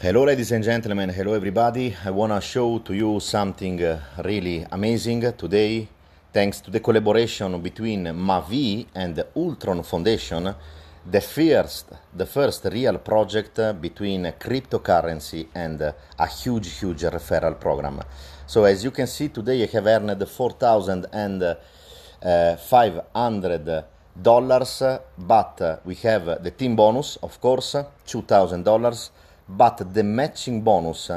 Hello, ladies and gentlemen. Hello, everybody. I want to show to you something uh, really amazing today. Thanks to the collaboration between Mavi and the Ultron Foundation, the first, the first real project uh, between cryptocurrency and uh, a huge, huge referral program. So, as you can see today, I have earned four thousand and uh, five hundred dollars, but we have the team bonus, of course, two thousand dollars but the matching bonus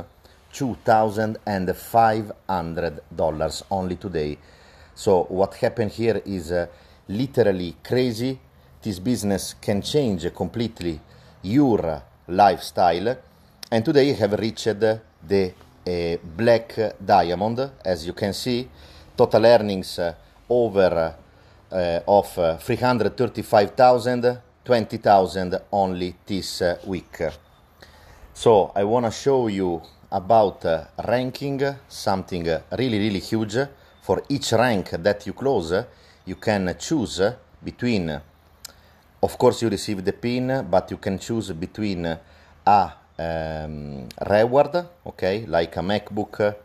$2,500 only today. So what happened here is uh, literally crazy. This business can change completely your lifestyle. And today I have reached the uh, black diamond, as you can see, total earnings uh, over uh, of uh, 335,000, 20,000 only this uh, week. So I want to show you about uh, ranking something really really huge for each rank that you close you can choose between of course you receive the pin but you can choose between a um, reward okay like a macbook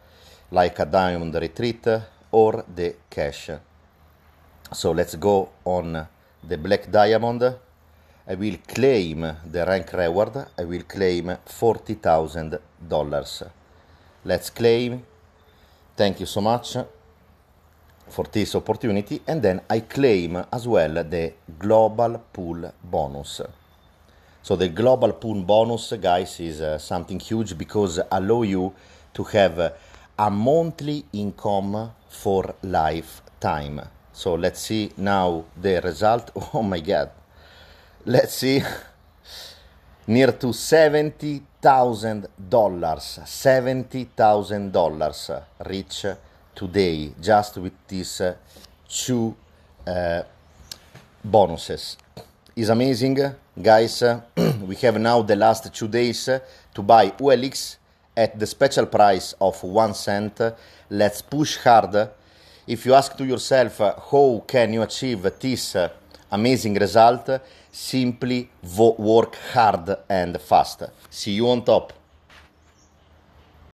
like a diamond retreat or the cash so let's go on the black diamond I will claim the rank reward. I will claim $40,000. Let's claim. Thank you so much for this opportunity. And then I claim as well the global pool bonus. So the global pool bonus, guys, is uh, something huge because allow you to have a monthly income for lifetime. So let's see now the result. Oh my God let's see, near to $70,000, $70,000 rich today just with these uh, two uh, bonuses. Is amazing, guys. we have now the last two days to buy Uelix at the special price of one cent. Let's push hard. If you ask to yourself, uh, how can you achieve this? Uh, Amazing result. Simply work hard and fast. See you on top.